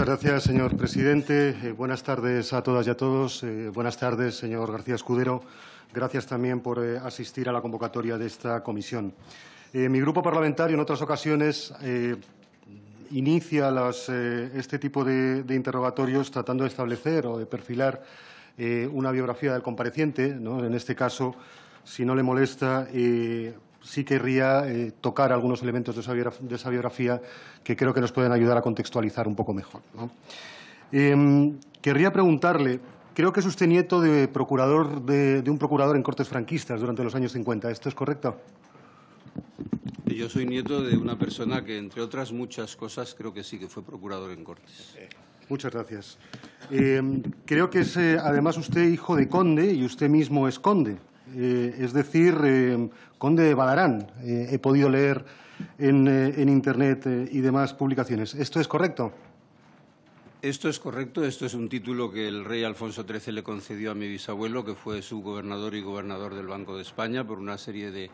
Muchas gracias, señor presidente. Eh, buenas tardes a todas y a todos. Eh, buenas tardes, señor García Escudero. Gracias también por eh, asistir a la convocatoria de esta comisión. mi grupo parlamentario en otras ocasiones inicia este tipo de, interrogatorios tratando de establecer o de perfilar una biografía del compareciente. En este caso, si no le molesta, sí querría eh, tocar algunos elementos de esa, biografía, que creo que nos pueden ayudar a contextualizar un poco mejor. Em, querría preguntarle, creo que es usted nieto de, procurador de, un procurador en Cortes franquistas durante los años 50. ¿Esto es correcto? Yo soy nieto de una persona que, entre otras muchas cosas, creo que sí que fue procurador en Cortes. Muchas gracias. Em, creo que es, eh, además, usted hijo de conde y usted mismo es conde. Eh, es decir, eh, Conde Badarán, eh, he podido leer en, Internet y demás publicaciones. ¿Esto es correcto? Esto es correcto, esto es un título que el rey Alfonso XIII le concedió a mi bisabuelo, que fue su gobernador y gobernador del Banco de España, por una serie de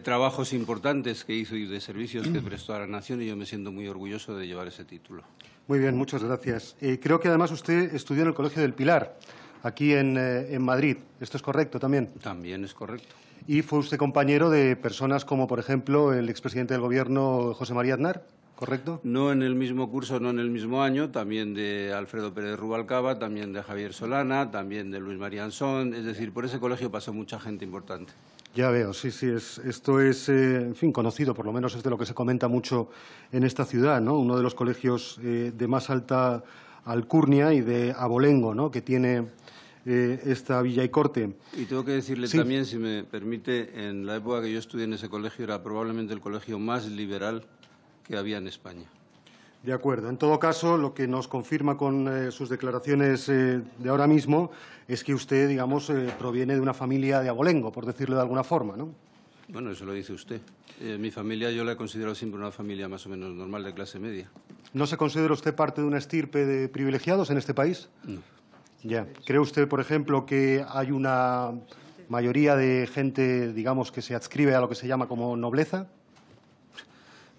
trabajos importantes que hizo y de servicios que prestó a la nación, y yo me siento muy orgulloso de llevar ese título. Muy bien, muchas gracias. creo que además usted estudió en el Colegio del Pilar aquí eh, en, Madrid. ¿Esto es correcto también? También es correcto. ¿Y fue usted compañero de personas como, por ejemplo, el expresidente del Gobierno, José María Aznar? ¿Correcto? No en el mismo curso, no en el mismo año, también de Alfredo Pérez Rubalcaba, también de Javier Solana, también de Luis María es decir, por ese colegio pasó mucha gente importante. Ya veo, sí, sí, esto es, eh, en fin, conocido, por lo menos es de lo que se comenta mucho en esta ciudad, ¿no? Uno de los colegios eh, de más alta Alcurnia y de Abolengo, ¿no? que tiene eh, esta villa y corte. Y tengo que decirle también, si me permite, en la época que yo estudié en ese colegio era probablemente el colegio más liberal que había en España. De acuerdo. En todo caso, lo que nos confirma con eh, sus declaraciones eh, de ahora mismo es que usted, digamos, proviene de una familia de abolengo, por decirlo de alguna forma, ¿no? Bueno, eso lo dice usted. mi familia yo la he considerado siempre una familia más o menos normal de clase media. ¿No se considera usted parte de una estirpe de privilegiados en este país? No. ¿Cree usted, por ejemplo, que hay una mayoría de gente, digamos, que se adscribe a lo que se llama como nobleza?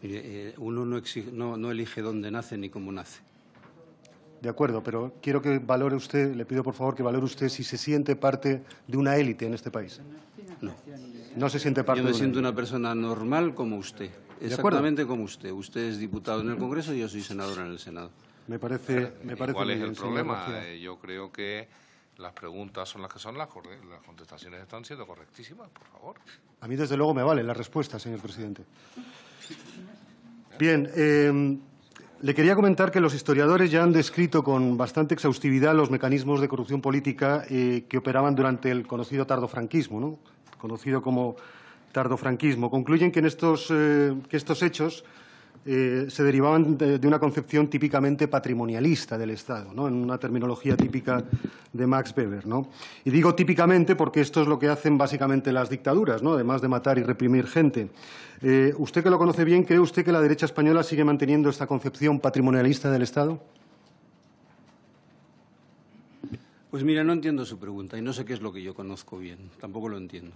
Eh, uno no elige dónde nace ni cómo nace. De acuerdo, pero quiero que valore usted, le pido por favor que valore usted si se siente parte de una élite en este país. No, no se siente parte. de Yo me siento una persona normal como usted, exactamente como usted. Usted es diputado en el Congreso y yo soy senadora en el Senado. Me parece, me parece. ¿Cuál es el problema? Eh, yo creo que las preguntas son las que son, las, las contestaciones están siendo correctísimas, por favor. A mí desde luego me vale la respuesta, señor presidente. Bien. Eh, le quería comentar que los historiadores ya han descrito con bastante exhaustividad los mecanismos de corrupción política eh, que operaban durante el conocido tardofranquismo, ¿no? conocido como tardofranquismo. Concluyen que, en eh, que estos hechos eh, se derivaban de, una concepción típicamente patrimonialista del Estado, ¿no? en una terminología típica de Max Weber. Y digo típicamente porque esto es lo que hacen básicamente las dictaduras, ¿no? además de matar y reprimir gente. Eh, usted que lo conoce bien, ¿cree usted que la derecha española sigue manteniendo esta concepción patrimonialista del Estado? Pues mira, no entiendo su pregunta y no sé qué es lo que yo conozco bien, tampoco lo entiendo.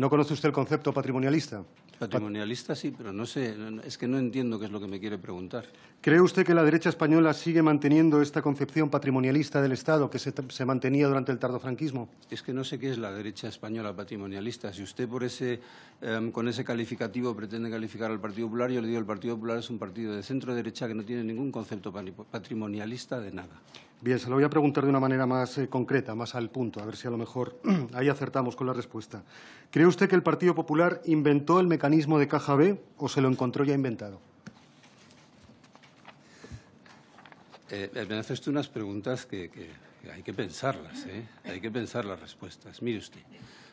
¿No conoce usted el concepto patrimonialista? Patrimonialista sí, pero no sé, es que no entiendo qué es lo que me quiere preguntar. ¿Cree usted que la derecha española sigue manteniendo esta concepción patrimonialista del Estado que se, mantenía durante el tardofranquismo? Es que no sé qué es la derecha española patrimonialista. Si usted por ese, em, con ese calificativo pretende calificar al Partido Popular, yo le digo el Partido Popular es un partido de centro-derecha que no tiene ningún concepto patrimonialista de nada. Bien, se lo voy a preguntar de una manera más eh, concreta, más al punto, a ver si a lo mejor ahí acertamos con la respuesta usted que el Partido Popular inventó el mecanismo de caja B o se lo encontró ya inventado? Eh, eh, me haces unas preguntas que, hay que pensarlas, ¿eh? hay que pensar las respuestas. Mire usted,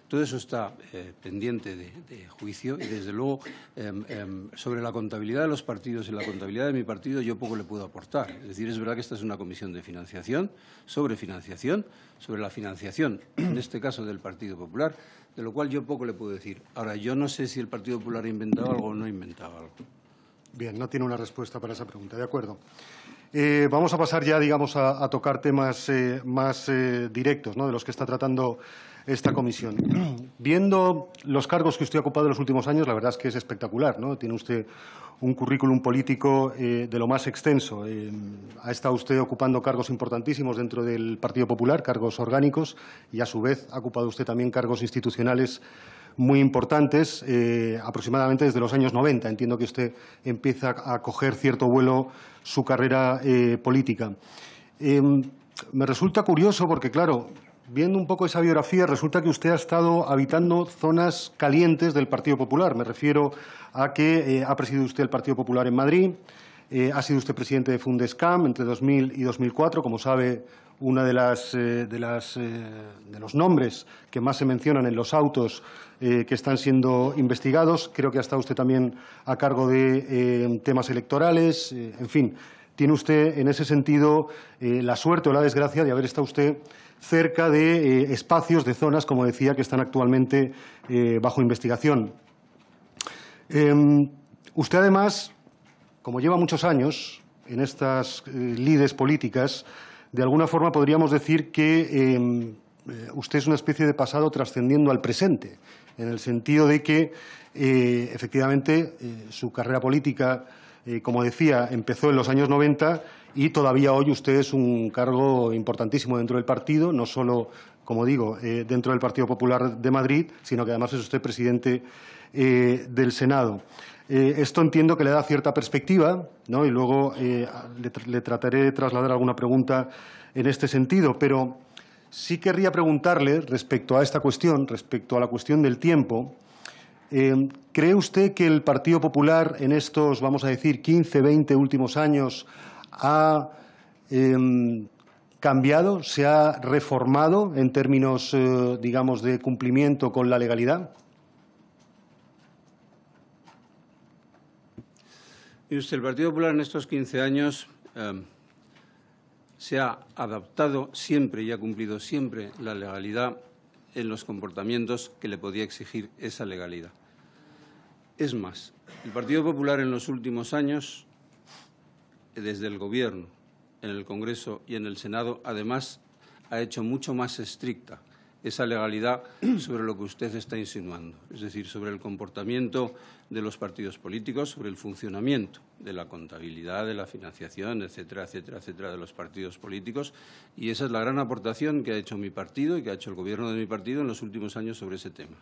todo eso está eh, pendiente de, juicio y, desde luego, em, em, sobre la contabilidad de los partidos y la contabilidad de mi partido yo poco le puedo aportar. Es decir, es verdad que esta es una comisión de financiación, sobre financiación, sobre la financiación, en este caso del Partido Popular, de lo cual yo poco le puedo decir. Ahora, yo no sé si el Partido Popular ha inventado algo o no ha inventado algo. Bien, no tiene una respuesta para esa pregunta, de acuerdo. Eh, vamos a pasar ya, digamos, a, tocar temas eh, más directos, ¿no? de los que está tratando esta comisión. Viendo los cargos que usted ha ocupado en los últimos años, la verdad es que es espectacular. ¿no? Tiene usted un currículum político eh, de lo más extenso. Eh, ha estado usted ocupando cargos importantísimos dentro del Partido Popular, cargos orgánicos, y a su vez ha ocupado usted también cargos institucionales muy importantes, eh, aproximadamente desde los años 90. Entiendo que usted empieza a coger cierto vuelo su carrera política. me resulta curioso porque, claro, viendo un poco esa biografía, resulta que usted ha estado habitando zonas calientes del Partido Popular. Me refiero a que eh, ha presidido usted el Partido Popular en Madrid, eh, ha sido usted presidente de Fundescam entre 2000 y 2004, como sabe, uno de, las, eh, de los nombres que más se mencionan en los autos que están siendo investigados. Creo que ha estado usted también a cargo de temas electorales, en fin tiene usted, en ese sentido, eh, la suerte o la desgracia de haber estado usted cerca de eh, espacios, de zonas, como decía, que están actualmente eh, bajo investigación. Em, usted, además, como lleva muchos años en estas lides políticas, de alguna forma podríamos decir que em, usted es una especie de pasado trascendiendo al presente, en el sentido de que, efectivamente, su carrera política eh, como decía, empezó en los años 90 y todavía hoy usted es un cargo importantísimo dentro del partido, no solo, como digo, eh, dentro del Partido Popular de Madrid, sino que además es usted presidente eh, del Senado. esto entiendo que le da cierta perspectiva, y luego le trataré de trasladar alguna pregunta en este sentido, pero sí querría preguntarle respecto a esta cuestión, respecto a la cuestión del tiempo, Em, ¿Cree usted que el Partido Popular en estos, vamos a decir, 15, 20 últimos años ha em, cambiado, se ha reformado en términos, eh, digamos, de cumplimiento con la legalidad? el Partido Popular en estos 15 años em, se ha adaptado siempre y ha cumplido siempre la legalidad en los comportamientos que le podía exigir esa legalidad. Es más, el Partido Popular en los últimos años, desde el Gobierno, en el Congreso y en el Senado, además, ha hecho mucho más estricta esa legalidad sobre lo que usted está insinuando, es decir, sobre el comportamiento de los partidos políticos, sobre el funcionamiento de la contabilidad, de la financiación, etcétera, etcétera, etcétera, de los partidos políticos. Y esa es la gran aportación que ha hecho mi partido y que ha hecho el gobierno de mi partido en los últimos años sobre ese tema.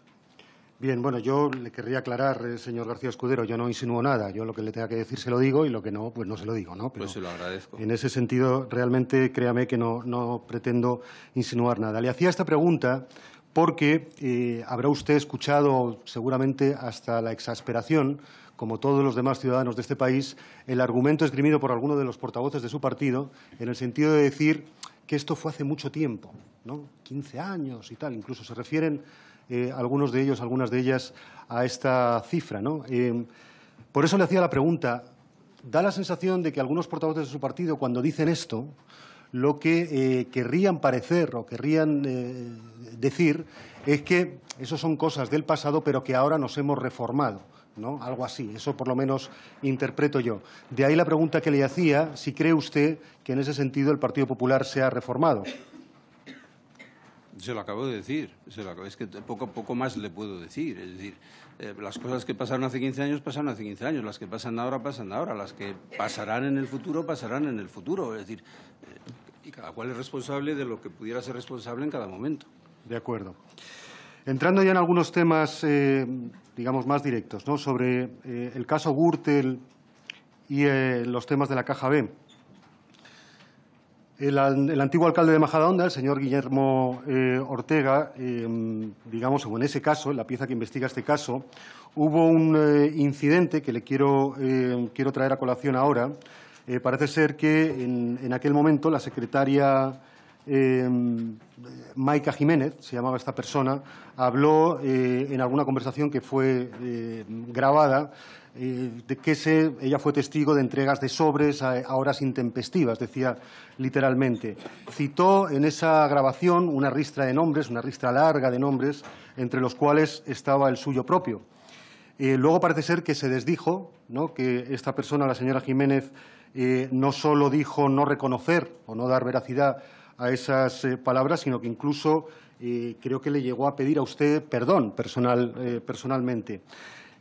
Bien, bueno, yo le querría aclarar, eh, señor García Escudero, yo no insinúo nada. Yo lo que le tenga que decir se lo digo y lo que no, pues no se lo digo, ¿no? Pues Pero se lo agradezco. En ese sentido, realmente créame que no, pretendo insinuar nada. Le hacía esta pregunta porque eh, habrá usted escuchado seguramente hasta la exasperación, como todos los demás ciudadanos de este país, el argumento esgrimido por alguno de los portavoces de su partido en el sentido de decir que esto fue hace mucho tiempo, ¿no? 15 años y tal. Incluso se refieren eh, algunos de ellos, algunas de ellas, a esta cifra. ¿no? Eh, por eso le hacía la pregunta. Da la sensación de que algunos portavoces de su partido, cuando dicen esto, lo que eh, querrían parecer o querrían decir es que eso son cosas del pasado, pero que ahora nos hemos reformado. ¿no? Algo así, eso por lo menos interpreto yo. De ahí la pregunta que le hacía, si cree usted que en ese sentido el Partido Popular se ha reformado se lo acabo de decir, es que poco, poco más le puedo decir. Es decir, eh, las cosas que pasaron hace 15 años pasaron hace 15 años, las que pasan ahora pasan ahora, las que pasarán en el futuro pasarán en el futuro. Es decir, eh, y cada cual es responsable de lo que pudiera ser responsable en cada momento. De acuerdo. Entrando ya en algunos temas, eh, digamos, más directos, ¿no? sobre el caso Gürtel y los temas de la Caja B. El, antiguo alcalde de Majadahonda, el señor Guillermo eh, Ortega, eh, digamos, o en ese caso, en la pieza que investiga este caso, hubo un eh, incidente que le quiero, quiero, traer a colación ahora. parece ser que en, aquel momento la secretaria Maika Jiménez, se llamaba esta persona, habló en alguna conversación que fue grabada eh, de que ella fue testigo de entregas de sobres a, horas intempestivas, decía literalmente. Citó en esa grabación una ristra de nombres, una ristra larga de nombres, entre los cuales estaba el suyo propio. Eh, luego parece ser que se desdijo, que esta persona, la señora Jiménez, eh, no solo dijo no reconocer o no dar veracidad a esas palabras, sino que incluso creo que le llegó a pedir a usted perdón personal, personalmente.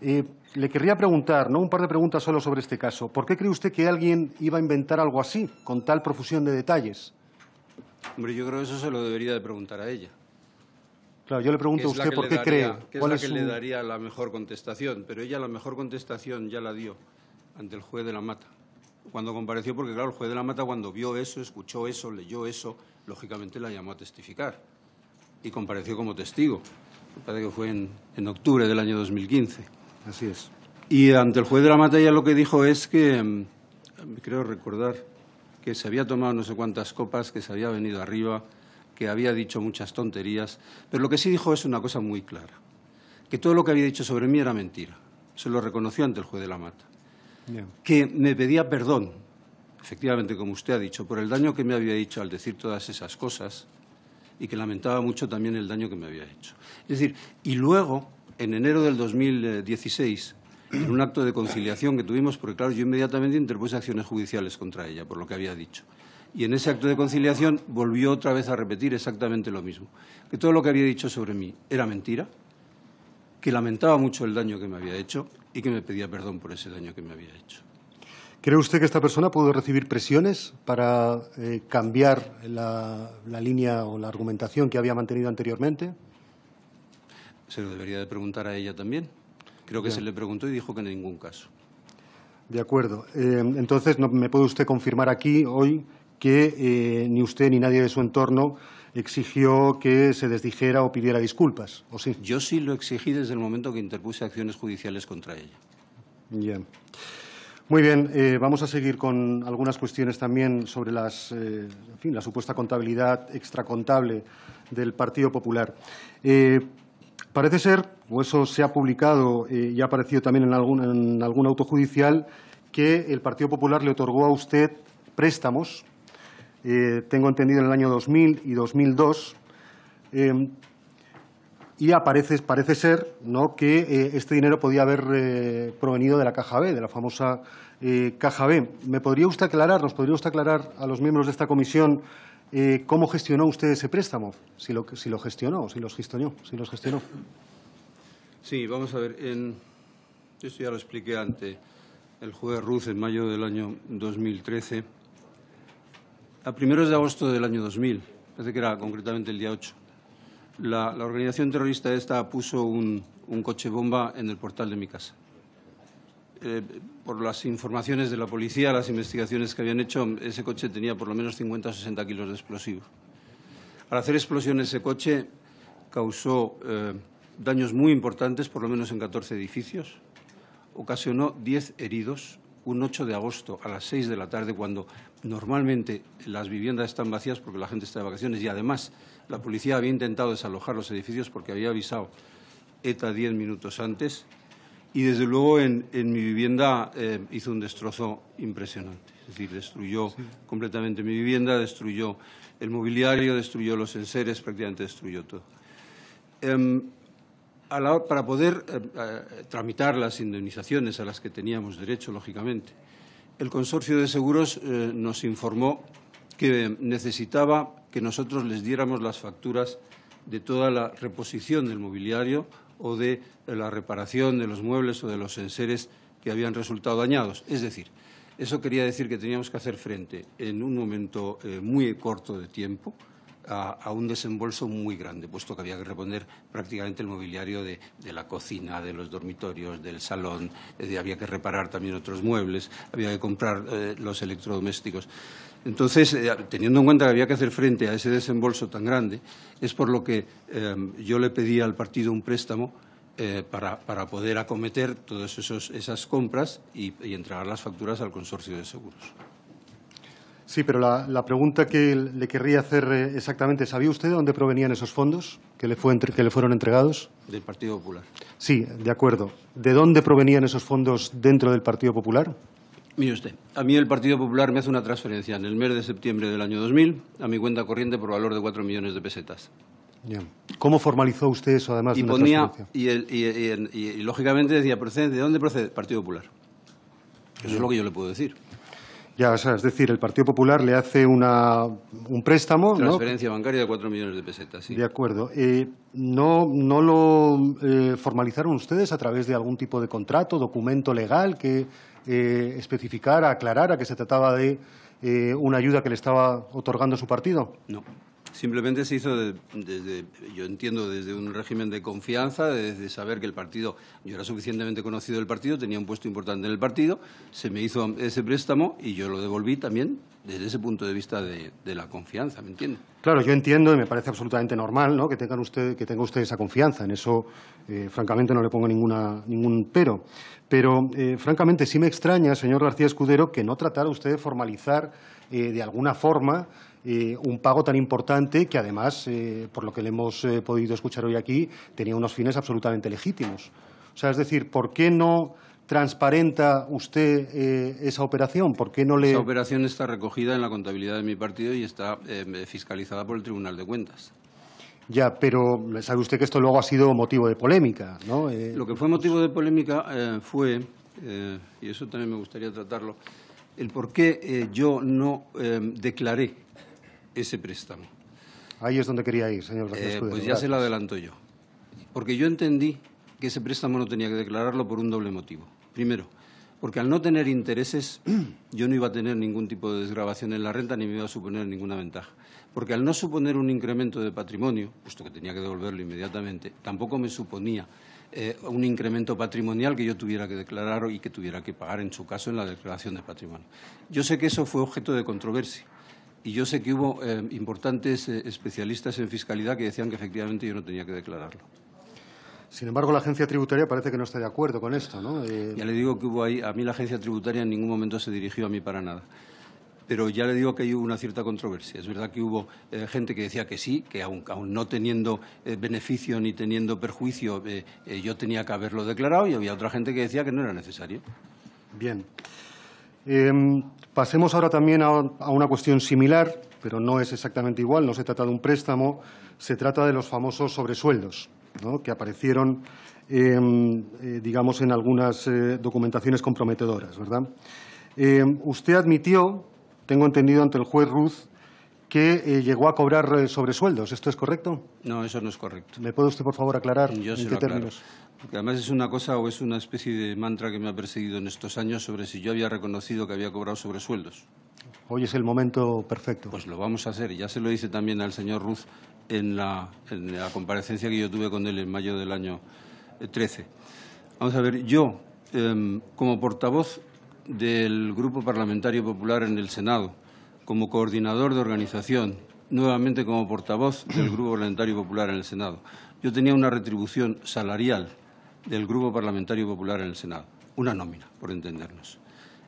Eh, le querría preguntar, ¿no? un par de preguntas solo sobre este caso. ¿Por qué cree usted que alguien iba a inventar algo así, con tal profusión de detalles? Hombre, yo creo que eso se lo debería de preguntar a ella. Claro, yo le pregunto a usted por qué cree. Que es la que le daría la mejor contestación, pero ella la mejor contestación ya la dio ante el juez de la Mata. Cuando compareció, porque claro, el juez de la Mata cuando vio eso, escuchó eso, leyó eso, lógicamente la llamó a testificar y compareció como testigo. Parece que fue en octubre del año 2015. Así es. Y ante el juez de la ella lo que dijo es que, mm, creo recordar, que se había tomado no sé cuántas copas, que se había venido arriba, que había dicho muchas tonterías, pero lo que sí dijo es una cosa muy clara, que todo lo que había dicho sobre mí era mentira. Se lo reconoció ante el juez de la mata. Que me pedía perdón, efectivamente, como usted ha dicho, por el daño que me había hecho al decir todas esas cosas y que lamentaba mucho también el daño que me había hecho. Es decir, y luego en enero del 2016, en un acto de conciliación que tuvimos, porque claro, yo inmediatamente interpuse acciones judiciales contra ella, por lo que había dicho. Y en ese acto de conciliación volvió otra vez a repetir exactamente lo mismo, que todo lo que había dicho sobre mí era mentira, que lamentaba mucho el daño que me había hecho y que me pedía perdón por ese daño que me había hecho. ¿Cree usted que esta persona pudo recibir presiones para eh, cambiar la línea o la argumentación que había mantenido anteriormente? Se lo debería de preguntar a ella también. Creo que se le preguntó y dijo que en ningún caso. De acuerdo. Eh, entonces, ¿no ¿me puede usted confirmar aquí hoy que eh, ni usted ni nadie de su entorno exigió que se desdijera o pidiera disculpas, ¿o Yo sí lo exigí desde el momento que interpuse acciones judiciales contra ella. Bien. Muy bien, eh, vamos a seguir con algunas cuestiones también sobre las, la supuesta contabilidad extracontable del Partido Popular. Parece ser, o eso se ha publicado eh, y ha aparecido también en algún, en auto judicial, que el Partido Popular le otorgó a usted préstamos, eh, tengo entendido en el año 2000 y 2002, em, y aparece, parece ser que eh, este dinero podía haber provenido de la caja B, de la famosa caja B. ¿Me podría usted aclarar, nos podría usted aclarar a los miembros de esta comisión eh, ¿Cómo gestionó usted ese préstamo? Si lo, gestionó, si los gestionó, si los gestionó. Sí, vamos a ver. En, esto ya lo expliqué ante el juez Ruz en mayo del año 2013. A primeros de agosto del año 2000, parece que era concretamente el día 8, la, organización terrorista esta puso un coche bomba en el portal de mi casa por las informaciones de la policía, las investigaciones que habían hecho, ese coche tenía por lo menos 50 o 60 kilos de explosivos. Al hacer explosión ese coche causó eh, daños muy importantes, por lo menos en 14 edificios. Ocasionó 10 heridos un 8 de agosto a las 6 de la tarde, cuando normalmente las viviendas están vacías porque la gente está de vacaciones y además la policía había intentado desalojar los edificios porque había avisado ETA 10 minutos antes y desde luego en, mi vivienda eh, hizo un destrozo impresionante. Es decir, destruyó completamente mi vivienda, destruyó el mobiliario, destruyó los enseres, prácticamente destruyó todo. Em, para poder eh, eh, tramitar las indemnizaciones a las que teníamos derecho, lógicamente, el consorcio de seguros nos informó que necesitaba que nosotros les diéramos las facturas de toda la reposición del mobiliario, o de la reparación de los muebles o de los enseres que habían resultado dañados. Es decir, eso quería decir que teníamos que hacer frente en un momento eh, muy corto de tiempo a, un desembolso muy grande, puesto que había que reponer prácticamente el mobiliario de, la cocina, de los dormitorios, del salón, eh, había que reparar también otros muebles, había que comprar eh, los electrodomésticos. Entonces, eh, teniendo en cuenta que había que hacer frente a ese desembolso tan grande, es por lo que eh, yo le pedí al partido un préstamo eh, para, poder acometer todas esas compras y, entregar las facturas al consorcio de seguros. Sí, pero la, pregunta que le querría hacer exactamente, ¿sabía usted de dónde provenían esos fondos que le, que le fueron entregados? Del Partido Popular. Sí, de acuerdo. ¿De dónde provenían esos fondos dentro del Partido Popular? Mire usted, a mí el Partido Popular me hace una transferencia en el mes de septiembre del año 2000 a mi cuenta corriente por valor de 4 millones de pesetas. ¿Cómo formalizó usted eso además? Y de y, lógicamente decía, ¿de dónde procede? Partido Popular. Eso es lo que yo le puedo decir. Ya, o sea, es decir, el Partido Popular le hace una, un préstamo. Transferencia bancaria de 4 millones de pesetas, sí. De acuerdo. Eh, ¿No, lo eh, formalizaron ustedes a través de algún tipo de contrato, documento legal que.? eh, especificar, aclarar a que se trataba de eh, una ayuda que le estaba otorgando su partido? No. Simplemente se hizo desde, yo entiendo, desde un régimen de confianza, desde saber que el partido, yo era suficientemente conocido del partido, tenía un puesto importante en el partido, se me hizo ese préstamo y yo lo devolví también desde ese punto de vista de, la confianza, ¿me entiende? Claro, yo entiendo y me parece absolutamente normal ¿no? que, tengan usted, que tenga usted esa confianza. En eso, eh, francamente, no le pongo ninguna, ningún pero. Pero, eh, francamente, sí me extraña, señor García Escudero, que no tratara usted de formalizar eh, de alguna forma eh, un pago tan importante que además, eh, por lo que le hemos eh, podido escuchar hoy aquí, tenía unos fines absolutamente legítimos. O sea, es decir, ¿por qué no transparenta usted esa operación? ¿Por qué no le...? Esa operación está recogida en la contabilidad de mi partido y está em, fiscalizada por el Tribunal de Cuentas. Ya, pero sabe usted que esto luego ha sido motivo de polémica, ¿no? Lo que fue pues motivo de polémica fue, y eso también me gustaría tratarlo, el por qué yo no em, declaré ese préstamo. Ahí es donde quería ir, señor eh, Pues ya se lo adelanto yo. Porque yo entendí que ese préstamo no tenía que declararlo por un doble motivo. Primero, porque al no tener intereses yo no iba a tener ningún tipo de desgrabación en la renta ni me iba a suponer ninguna ventaja. Porque al no suponer un incremento de patrimonio, puesto que tenía que devolverlo inmediatamente, tampoco me suponía eh, un incremento patrimonial que yo tuviera que declarar y que tuviera que pagar, en su caso, en la declaración de patrimonio. Yo sé que eso fue objeto de controversia y yo sé que hubo eh, importantes eh, especialistas en fiscalidad que decían que efectivamente yo no tenía que declararlo. Sin embargo, la agencia tributaria parece que no está de acuerdo con esto, ¿no? Eh, ya le digo que hubo ahí, a mí la agencia tributaria en ningún momento se dirigió a mí para nada. Pero ya le digo que hubo una cierta controversia. Es verdad que hubo gente que decía que sí, que aún no teniendo beneficio ni teniendo perjuicio, yo tenía que haberlo declarado y había otra gente que decía que no era necesario. Bien. Em, pasemos ahora también a, una cuestión similar, pero no es exactamente igual, no se trata de un préstamo, se trata de los famosos sobresueldos, ¿no? que aparecieron, em, eh, digamos, en algunas eh, documentaciones comprometedoras. ¿verdad? Em, usted admitió, tengo entendido ante el juez Ruz, que eh, llegó a cobrar sobresueldos. ¿Esto es correcto? No, eso no es correcto. ¿Me puede usted, por favor, aclarar en qué términos? ...que además es una cosa o es una especie de mantra que me ha perseguido en estos años sobre si yo había reconocido que había cobrado sobresueldos. Hoy es el momento perfecto. Pues lo vamos a hacer. Ya se lo hice también al señor Ruz en la, en la comparecencia que yo tuve con él en mayo del año 13. Eh, vamos a ver, yo, em, como portavoz del Grupo Parlamentario Popular en el Senado, como coordinador de organización, nuevamente como portavoz del Grupo Parlamentario Popular en el Senado, yo tenía una retribución salarial del Grupo Parlamentario Popular en el Senado. Una nómina, por entendernos.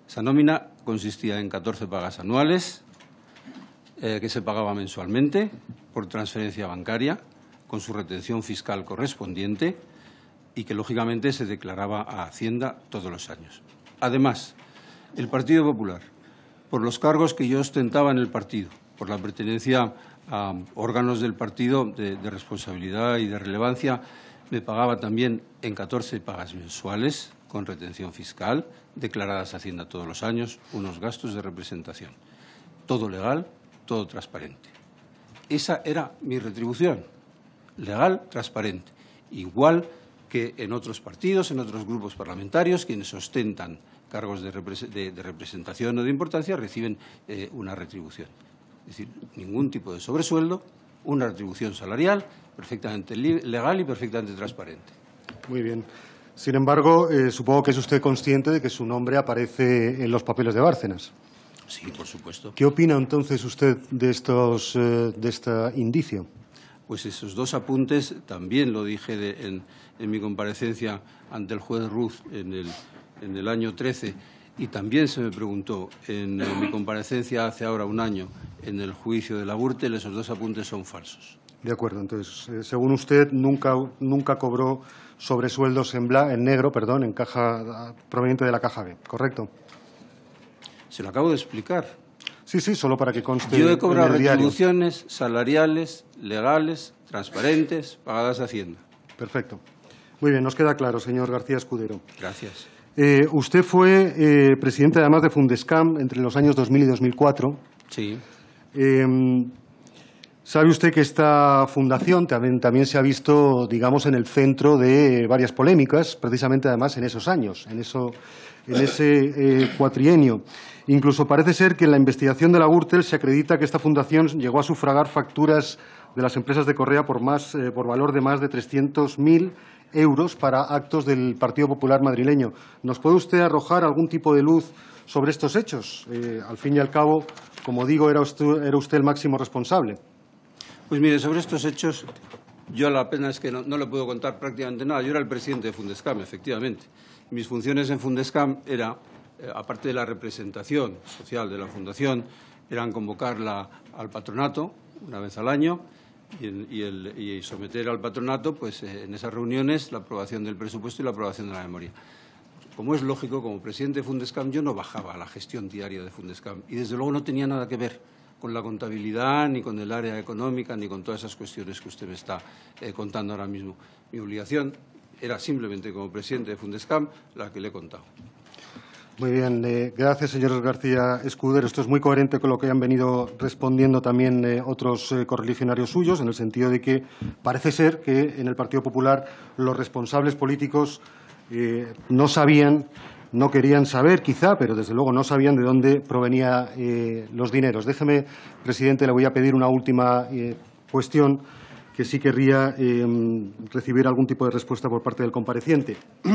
Esa nómina consistía en 14 pagas anuales eh, que se pagaba mensualmente por transferencia bancaria con su retención fiscal correspondiente y que, lógicamente, se declaraba a Hacienda todos los años. Además, el Partido Popular, por los cargos que yo ostentaba en el partido, por la pertenencia a órganos del partido de responsabilidad y de relevancia, me pagaba también en 14 pagas mensuales con retención fiscal, declaradas Hacienda todos los años, unos gastos de representación. Todo legal, todo transparente. Esa era mi retribución, legal, transparente. Igual que en otros partidos, en otros grupos parlamentarios, quienes ostentan cargos de, representación o de importancia reciben eh, una retribución. Es decir, ningún tipo de sobresueldo, una retribución salarial perfectamente legal y perfectamente transparente. Muy bien. Sin embargo, eh, supongo que es usted consciente de que su nombre aparece en los papeles de Bárcenas. Sí, por supuesto. ¿Qué opina entonces usted de, estos, eh, de este indicio? Pues esos dos apuntes, también lo dije en, mi comparecencia ante el juez Ruz en el, año 13 y también se me preguntó en, mi comparecencia hace ahora un año en el juicio de la Gürtel, esos dos apuntes son falsos. De acuerdo, entonces, eh, según usted, nunca, nunca cobró sobresueldos en, en negro, perdón, en caja proveniente de la caja B, ¿correcto? Se lo acabo de explicar. Sí, sí, solo para que conste. Yo he cobrado retribuciones salariales, legales, transparentes, pagadas a Hacienda. Perfecto. Muy bien, nos queda claro, señor García Escudero. Gracias. Eh, usted fue eh, presidente además de Fundescam entre los años 2000 y 2004. Sí. Em, Sabe usted que esta fundación también, se ha visto, digamos, en el centro de varias polémicas, precisamente además en esos años, en, ese eh, cuatrienio. Incluso parece ser que en la investigación de la Gürtel se acredita que esta fundación llegó a sufragar facturas de las empresas de Correa por, más, eh, por valor de más de 300.000 euros para actos del Partido Popular madrileño. ¿Nos puede usted arrojar algún tipo de luz sobre estos hechos? Eh, al fin y al cabo, como digo, era usted el máximo responsable. Pues mire, sobre estos hechos, yo la pena es que no, no, le puedo contar prácticamente nada. Yo era el presidente de Fundescam, efectivamente. Mis funciones en Fundescam eran, eh, aparte de la representación social de la Fundación, eran convocarla al patronato una vez al año y, someter al patronato pues, eh, en esas reuniones la aprobación del presupuesto y la aprobación de la memoria. Como es lógico, como presidente de Fundescam yo no bajaba a la gestión diaria de Fundescam y desde luego no tenía nada que ver con la contabilidad, ni con el área económica, ni con todas esas cuestiones que usted me está eh, contando ahora mismo. Mi obligación era simplemente como presidente de Fundescam la que le he contado. Muy bien, eh, gracias, señor García Escudero. Esto es muy coherente con lo que han venido respondiendo también eh, otros correligionarios suyos, en el sentido de que parece ser que en el Partido Popular los responsables políticos no sabían no querían saber, quizá, pero desde luego no sabían de dónde provenían eh, los dineros. Déjeme, presidente, le voy a pedir una última eh, cuestión que sí querría em, recibir algún tipo de respuesta por parte del compareciente.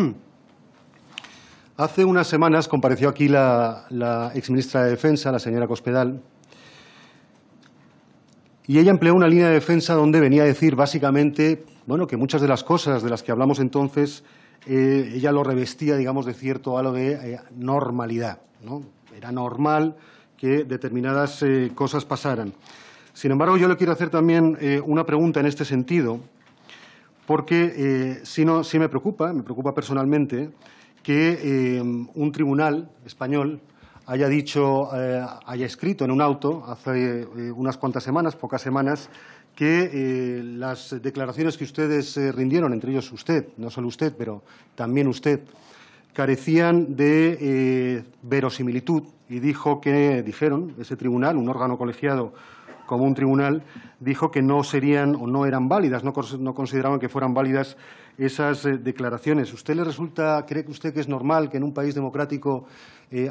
Hace unas semanas compareció aquí la, la exministra de Defensa, la señora Cospedal, y ella empleó una línea de defensa donde venía a decir básicamente bueno, que muchas de las cosas de las que hablamos entonces eh, ella lo revestía, digamos, de cierto halo de eh, normalidad. Era normal que determinadas eh, cosas pasaran. Sin embargo, yo le quiero hacer también una pregunta en este sentido, porque sí, sí me preocupa, me preocupa personalmente, que un tribunal español haya dicho, haya escrito en un auto hace unas cuantas semanas, pocas semanas, que eh, las declaraciones que ustedes eh, rindieron, entre ellos usted, no solo usted, pero también usted, carecían de eh, verosimilitud y dijo que, dijeron, ese tribunal, un órgano colegiado como un tribunal, dijo que no serían o no eran válidas, no, consideraban que fueran válidas esas declaraciones. ¿Usted le resulta, cree usted que es normal que en un país democrático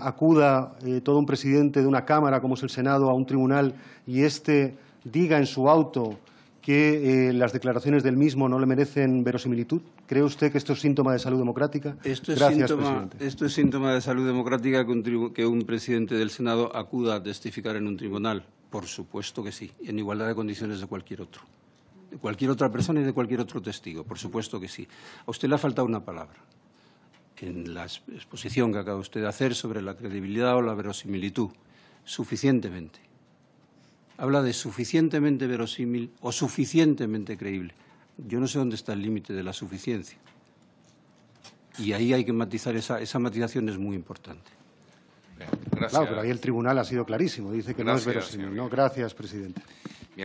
acuda todo un presidente de una Cámara como es el Senado a un tribunal y este diga en su auto que eh, las declaraciones del mismo no le merecen verosimilitud? ¿Cree usted que esto es síntoma de salud democrática? Esto es, Gracias, síntoma, esto es síntoma de salud democrática que un, que un presidente del Senado acuda a testificar en un tribunal. Por supuesto que sí, en igualdad de condiciones de cualquier otro. De cualquier otra persona y de cualquier otro testigo, por supuesto que sí. A usted le ha faltado una palabra en la exposición que acaba usted de hacer sobre la credibilidad o la verosimilitud, suficientemente habla de suficientemente verosímil o suficientemente creíble. Yo no sé dónde está el límite de la suficiencia. Y ahí hay que matizar, esa, matización es muy importante. Claro, pero ahí el tribunal ha sido clarísimo, dice que no es verosímil. No, gracias, presidente.